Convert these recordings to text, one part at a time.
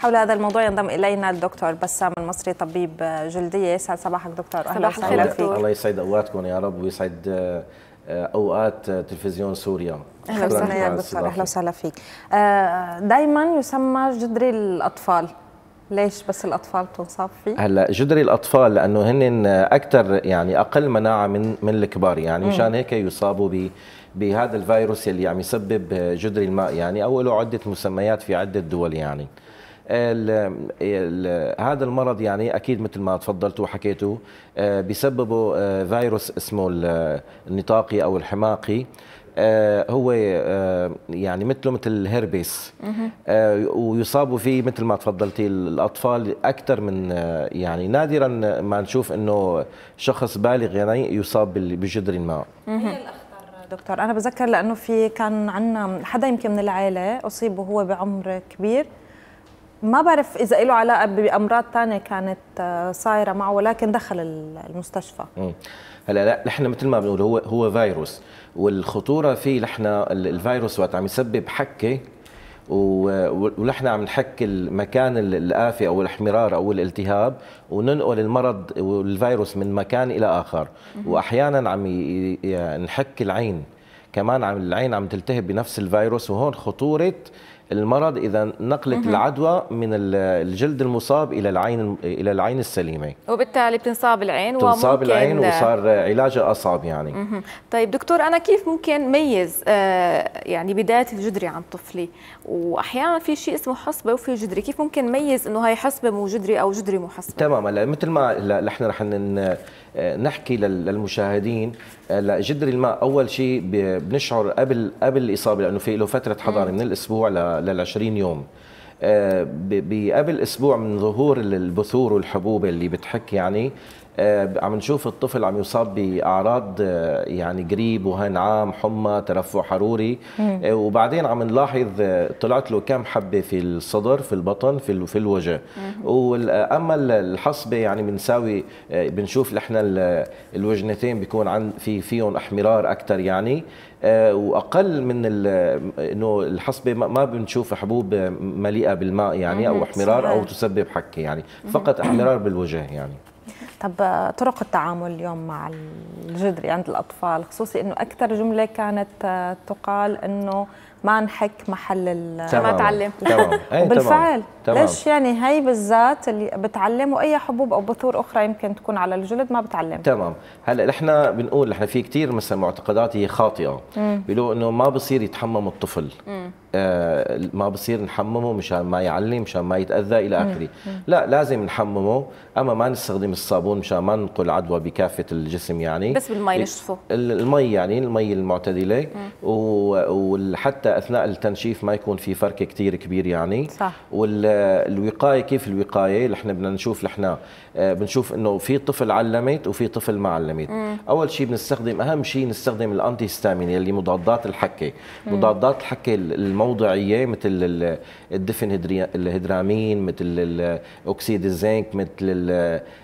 حول هذا الموضوع ينضم الينا الدكتور بسام المصري طبيب جلديه يسعد صباحك دكتور اهلا وسهلا فيك الله يسعد اوقاتكم يا رب ويسعد آه، اوقات آه، تلفزيون سوريا اهلا وسهلا يا دكتور اهلا وسهلا فيك آه، دائما يسمى جدري الاطفال ليش بس الاطفال بتنصاب فيه؟ هلا جدري الاطفال لانه هن اكثر يعني اقل مناعه من من الكبار يعني مشان هيك يصابوا ب بهذا الفيروس اللي عم يسبب جدري الماء يعني او له عده مسميات في عده دول يعني الـ الـ هذا المرض يعني اكيد مثل ما تفضلتوا وحكيتوا آه، بسببه آه، فيروس اسمه النطاقي او الحماقي آه، هو يعني مثله مثل الهربس ويصابوا فيه مثل ما تفضلتي الاطفال اكثر من يعني نادرا ما نشوف انه شخص بالغ يعني يصاب بجدر ما دكتور انا بذكر لانه في كان عندنا حدا يمكن من العائله اصيب وهو بعمر كبير ما بعرف اذا له علاقه بامراض ثانيه كانت آه، صايره معه ولكن دخل المستشفى هلا لا نحن مثل ما بنقول هو هو فيروس والخطوره فيه نحن الفيروس وقت عم يسبب حكه ونحن عم نحك المكان الآفي أو الاحمرار أو الالتهاب وننقل المرض والفيروس من مكان إلى آخر وأحيانا عم نحك العين كمان عم العين عم تلتهب بنفس الفيروس وهون خطورة المرض اذا نقلت العدوى من الجلد المصاب الى العين الى العين السليمه وبالتالي بتنصاب العين بتنصاب العين وصار علاجها اصعب يعني مهم. طيب دكتور انا كيف ممكن ميز آه، يعني بدايه الجدري عن طفلي واحيانا في شيء اسمه حصبه وفي جدري كيف ممكن ميز انه هاي حصبه مو جدري او جدري مو حصبه تماما مثل ما نحن رح آه، نحكي للمشاهدين آه، لجدر الماء اول شيء بنشعر قبل قبل الاصابه لانه في له فتره حضاره من الاسبوع لل 20 يوم آه، قبل اسبوع من ظهور البثور والحبوب اللي بتحكي يعني آه، عم نشوف الطفل عم يصاب باعراض آه، يعني قريب وهان عام حمى ترفع حروري مم. آه، وبعدين عم نلاحظ طلعت له كم حبه في الصدر في البطن في في الوجه واما الحصبه يعني بنساوي بنشوف احنا الوجنتين بيكون عن في فيهم احمرار اكثر يعني واقل من انه الحصبه ما بنشوف حبوب مليئه بالماء يعني او احمرار او تسبب حكه يعني فقط احمرار بالوجه يعني طب آه، طرق التعامل اليوم مع الجدري عند الأطفال خصوصي أنه أكثر جملة كانت آه، تقال أنه ما نحك محل ما تعلم إيه، بالفعل ليش يعني هي بالذات اللي بتعلم اي حبوب او بثور اخرى يمكن تكون على الجلد ما بتعلم تمام هلا نحن بنقول نحن في كثير مثلا معتقدات هي خاطئه بيقولوا انه ما بصير يتحمم الطفل آه ما بصير نحممه مشان ما يعلم مشان ما يتاذى الى اخره لا لازم نحممه اما ما نستخدم الصابون مشان ما ننقل عدوى بكافه الجسم يعني بس بالمي نشفه المي يعني المي المعتدله وحتى اثناء التنشيف ما يكون في فرق كثير كبير يعني صح والوقايه كيف الوقايه نحن بدنا نشوف نحن آه، بنشوف انه في طفل علمت وفي طفل ما علمت مم. اول شيء بنستخدم اهم شيء نستخدم الانتي ستامين اللي مضادات الحكه مم. مضادات الحكه الموضعيه مثل الدفن الهدرامين مثل اكسيد الزنك مثل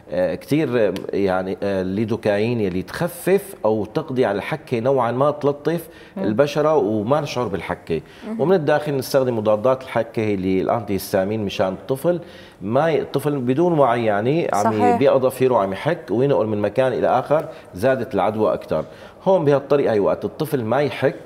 آه، كثير آه، يعني الليدوكاين يلي تخفف او تقضي على الحكه نوعا ما تلطف البشره وما نشعر بالحكه الحكه ومن الداخل نستخدم مضادات الحكه اللي هيستامين مشان الطفل ما ي... الطفل بدون وعي يعني عم صحيح. بأظافيره وعم يحك وينقل من مكان الى اخر زادت العدوى اكثر هون بهالطريقه هي وقت الطفل ما يحك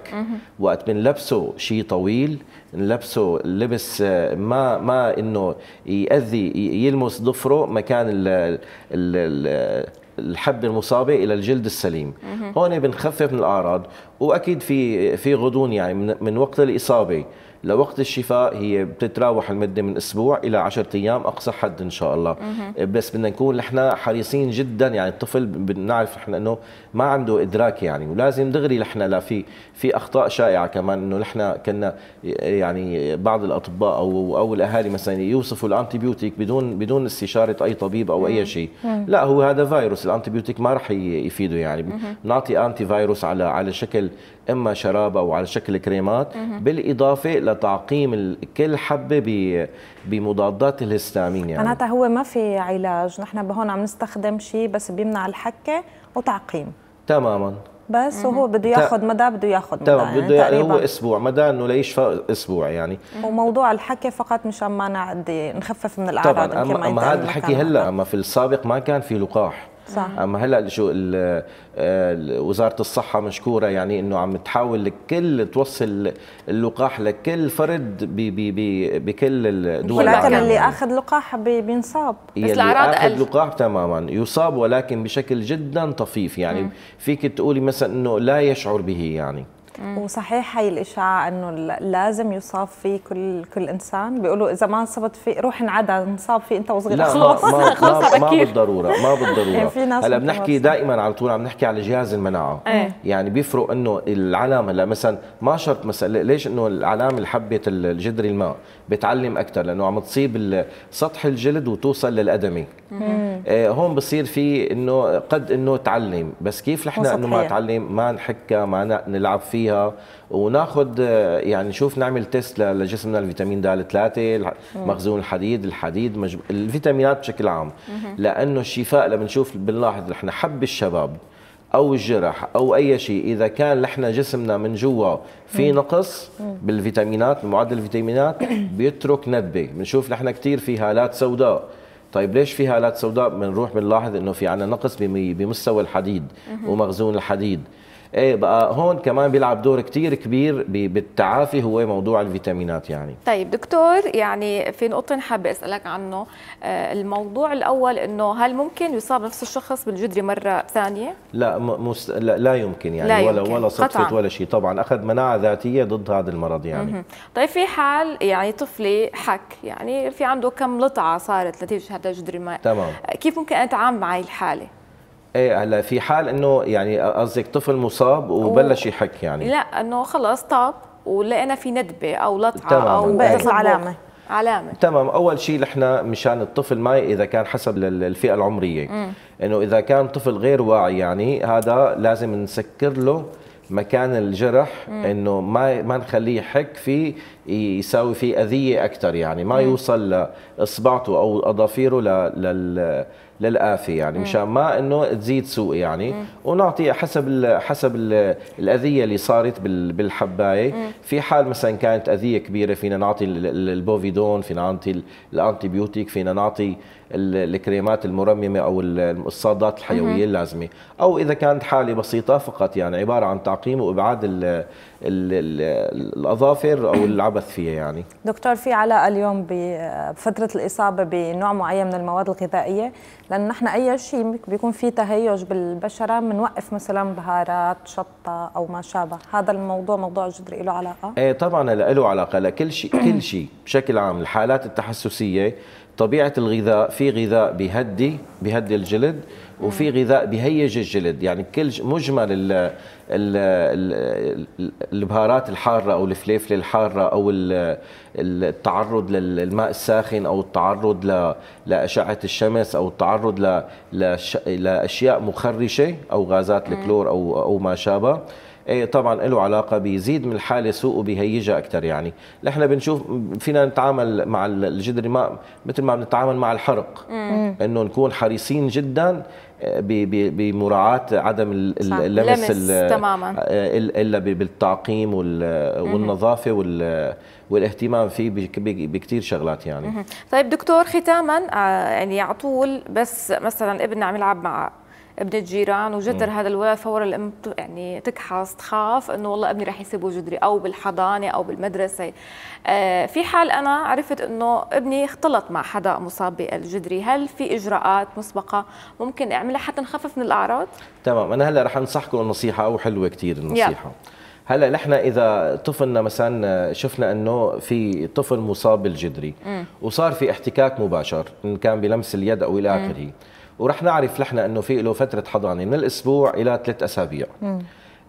وقت بنلبسه شيء طويل نلبسه لبس آه، ما ما انه ياذي يلمس ضفره مكان ال ال الحبه المصابه الى الجلد السليم هون بنخفف من الاعراض واكيد في في غضون يعني من وقت الاصابه لوقت الشفاء هي بتتراوح المده من اسبوع الى 10 ايام اقصى حد ان شاء الله بس بدنا نكون نحن حريصين جدا يعني الطفل بنعرف نحن انه ما عنده ادراك يعني ولازم دغري نحن لا في في اخطاء شائعه كمان انه نحن كنا يعني بعض الاطباء او او الاهالي مثلا يوصفوا الانتيبيوتيك بدون بدون استشاره اي طبيب او اي شيء لا هو هذا فيروس الانتيبيوتيك ما راح يفيده يعني بنعطي انتي فيروس على على شكل اما شراب او على شكل كريمات بالاضافه لتعقيم كل حبه بمضادات الهستامين يعني معناتها هو ما في علاج نحن بهون عم نستخدم شيء بس بيمنع الحكه وتعقيم تماما بس وهو بده ياخذ مدى بده ياخذ مدى يعني بده يعني هو اسبوع مدى انه ليش اسبوع يعني وموضوع الحكي فقط مشان ما نعدي نخفف من الاعراض طبعا أما هذا الحكي هلا اما في السابق ما كان في لقاح صح اما هلا شو وزاره الصحه مشكوره يعني انه عم تحاول لكل توصل اللقاح لكل فرد بي بي بي بكل الدول ولكن اللي اخذ لقاح بينصاب بس الاعراض اخذ لقاح تماما يصاب ولكن بشكل جدا طفيف يعني م. فيك تقولي مثلا انه لا يشعر به يعني وصحيح هي الإشاعة أنه لازم يصاب فيه كل كل إنسان بيقولوا إذا ما صبت فيه روح انعدى انصاب فيه أنت وصغير لا خلص ما, ما, خلص ما, ما بالضرورة ما بالضرورة يعني هلا بنحكي دائما على طول عم نحكي على جهاز المناعة ايه؟ يعني بيفرق أنه العلامة هلا مثلا ما شرط مثلا ليش أنه العلامة الحبة الجدري الماء بتعلم أكثر لأنه عم تصيب سطح الجلد وتوصل للأدمي آه هون بصير في أنه قد أنه تعلم بس كيف نحن أنه ما تعلم ما نحكها ما نلعب فيها فيها وناخذ آه، يعني نشوف نعمل تيست لجسمنا الفيتامين د 3 مخزون الحديد الحديد مجب... الفيتامينات بشكل عام لانه الشفاء لما نشوف بنلاحظ نحن حب الشباب او الجرح او اي شيء اذا كان نحن جسمنا من جوا في نقص بالفيتامينات معدل الفيتامينات بيترك ندبه بنشوف نحن كثير في هالات سوداء طيب ليش في هالات سوداء بنروح بنلاحظ انه في عندنا نقص بمستوى الحديد ومخزون الحديد ايه بقى هون كمان بيلعب دور كثير كبير بالتعافي هو موضوع الفيتامينات يعني طيب دكتور يعني في نقطه حابه اسالك عنه آه، الموضوع الاول انه هل ممكن يصاب نفس الشخص بالجدري مره ثانيه لا مست... لا, لا يمكن يعني لا يمكن. ولا ولا صدفه قطعاً. ولا شيء طبعا اخذ مناعه ذاتيه ضد هذا المرض يعني مم. طيب في حال يعني طفلي حك يعني في عنده كم لطعه صارت نتيجه هذا الجدري ما تمام كيف ممكن اتعامل مع هاي الحاله ايه هلا في حال انه يعني قصدك طفل مصاب وبلش يحك يعني لا انه خلص طاب ولقينا في ندبه او لطعه تمام. او بقت علامه علامه تمام اول شيء نحن مشان الطفل ما اذا كان حسب الفئه العمريه مم. انه اذا كان طفل غير واعي يعني هذا لازم نسكر له مكان الجرح مم. انه ما ما نخليه يحك فيه يساوي فيه اذيه اكثر يعني ما مم. يوصل لاصبعته او اظافيره لل للآفة يعني مشان ما انه تزيد سوء يعني مم. ونعطي حسب الـ حسب الـ الأذية اللي صارت بالحباية مم. في حال مثلا كانت أذية كبيرة فينا نعطي البوفيدون فينا نعطي الانتيبيوتيك فينا نعطي الكريمات المرممة أو المصادات الحيوية اللازمة أو إذا كانت حالة بسيطة فقط يعني عبارة عن تعقيم وإبعاد الـ الـ الـ الأظافر أو العبث فيها يعني دكتور في علاقة اليوم بفترة الإصابة بنوع معين من المواد الغذائية لان نحن اي شيء بيكون فيه تهيج بالبشره بنوقف مثلا بهارات شطه او ما شابه هذا الموضوع موضوع الجذري له علاقه ايه طبعا له علاقه لكل شيء كل شيء بشكل عام الحالات التحسسيه طبيعه الغذاء في غذاء بيهدي بيهدي الجلد وفي غذاء بيهيج الجلد يعني كل مجمل ال ال البهارات الحاره او الفليفله الحاره او التعرض للماء الساخن او التعرض لاشعه الشمس او التعرض لاشياء مخرشه او غازات الكلور او او ما شابه ايه طبعا له علاقه بيزيد من الحاله سوء وبيهيجها اكثر يعني نحن بنشوف فينا نتعامل مع الجدري ما مثل ما بنتعامل مع الحرق انه نكون حريصين جدا إيه، بمراعاة عدم اللمس تماما الا بالتعقيم والنظافه والاهتمام فيه بكثير شغلات يعني طيب دكتور ختاما آه، يعني على طول بس مثلا ابننا عم يلعب مع ابنه جيران وجدر هذا الولد فورا الام يعني تكحص تخاف انه والله ابني رح يسيبه جدري او بالحضانه او بالمدرسه آه في حال انا عرفت انه ابني اختلط مع حدا مصاب بالجدري هل في اجراءات مسبقه ممكن اعملها حتى نخفف من الاعراض تمام انا هلا رح انصحكم النصيحه حلوه كثير النصيحه هلا نحن اذا طفلنا مثلا شفنا انه في طفل مصاب بالجدري م. وصار في احتكاك مباشر ان كان بلمس اليد او الى اخره ورح نعرف نحن انه في له فتره حضانه من الاسبوع الى ثلاث اسابيع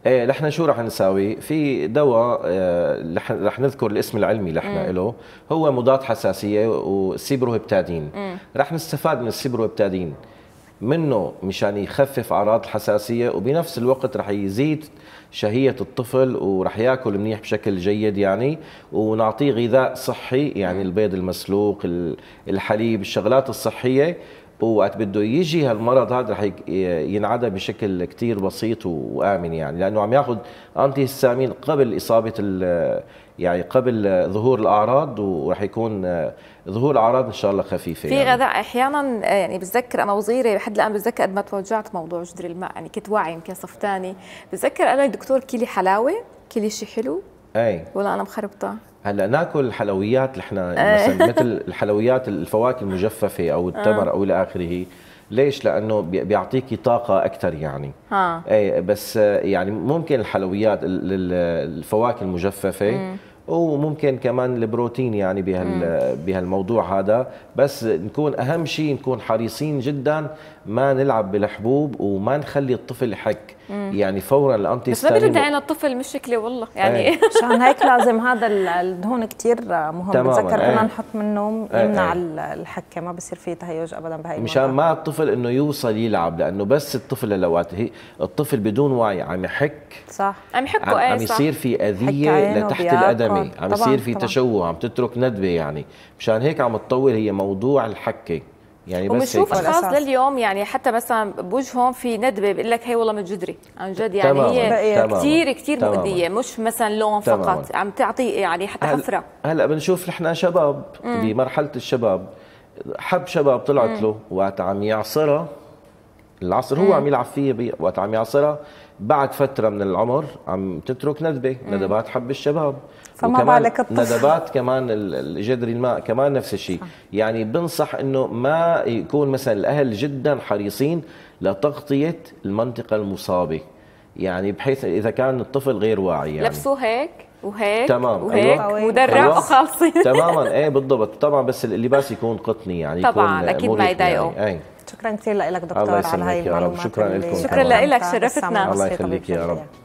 ايه نحن شو رح نساوي؟ في دواء آه رح نذكر الاسم العلمي نحن له هو مضاد حساسيه وسيبروهبتادين رح نستفاد من السيبروهبتادين منه مشان يخفف اعراض الحساسيه وبنفس الوقت رح يزيد شهيه الطفل ورح ياكل منيح بشكل جيد يعني ونعطيه غذاء صحي يعني البيض المسلوق الحليب الشغلات الصحيه وقت بده يجي هالمرض هذا رح ينعدى بشكل كثير بسيط وامن يعني لانه عم ياخذ انتي هستامين قبل اصابه يعني قبل ظهور الاعراض ورح يكون ظهور الاعراض ان شاء الله خفيفه في يعني. غذاء احيانا يعني بتذكر انا وصغيره لحد الان بتذكر قد ما توجعت موضوع جدر الماء يعني كنت واعي يمكن صف ثاني بتذكر قال لي الدكتور كيلي حلاوه كيلي شيء حلو اي ولا انا مخربطه هلا ناكل الحلويات اللي احنا مثلا مثل الحلويات الفواكه المجففه او التمر آه. او الى اخره ليش؟ لانه بيعطيكي طاقه اكثر يعني ها. آه. اي بس يعني ممكن الحلويات الفواكه المجففه مم. وممكن كمان البروتين يعني بهال بهالموضوع هذا بس نكون اهم شيء نكون حريصين جدا ما نلعب بالحبوب وما نخلي الطفل حك يعني فورا الانتي بس ما بيرد عين الطفل مشكله والله يعني إيه. عشان هيك لازم هذا الدهون كثير مهم تماما. بتذكر إيه. كنا نحط منه إيه، يمنع الحكه ما بصير فيه تهيج ابدا بهي مشان ما الطفل انه يوصل يلعب لانه بس الطفل الاوقات هي الطفل بدون وعي عم يحك صح عم يحكوا عم, ايه عم يصير في اذيه لتحت الادب العالمي يعني عم يصير في تشوه عم تترك ندبه يعني مشان هيك عم تطور هي موضوع الحكه يعني بس وبنشوف اشخاص لليوم يعني حتى مثلا بوجههم في ندبه بيقول لك هي والله من جدري عن جد يعني تمام. هي كثير كثير مؤذيه مش مثلا لون تمام. فقط عم تعطي يعني حتى هل حفره هلا بنشوف نحن شباب بمرحله الشباب حب شباب طلعت له وقت عم يعصرها العصر هو عم يلعب فيه وقت عم يعصرها بعد فتره من العمر عم تترك ندبه ندبات حب الشباب فما بالك الطفل ندبات كمان الجدري الماء كمان نفس الشيء يعني بنصح انه ما يكون مثلا الاهل جدا حريصين لتغطيه المنطقه المصابه يعني بحيث اذا كان الطفل غير واعي يعني لبسوه هيك وهيك تمام وهيك أيوة. مدرع أيوة. وخالصين تماما ايه بالضبط طبعا بس اللباس يكون قطني يعني طبعا يكون اكيد ما يضايقه يعني. شكرا كثير لك دكتور على هاي المعلومات شكرا لكم شكرا لك شرفتنا الله يخليك يا رب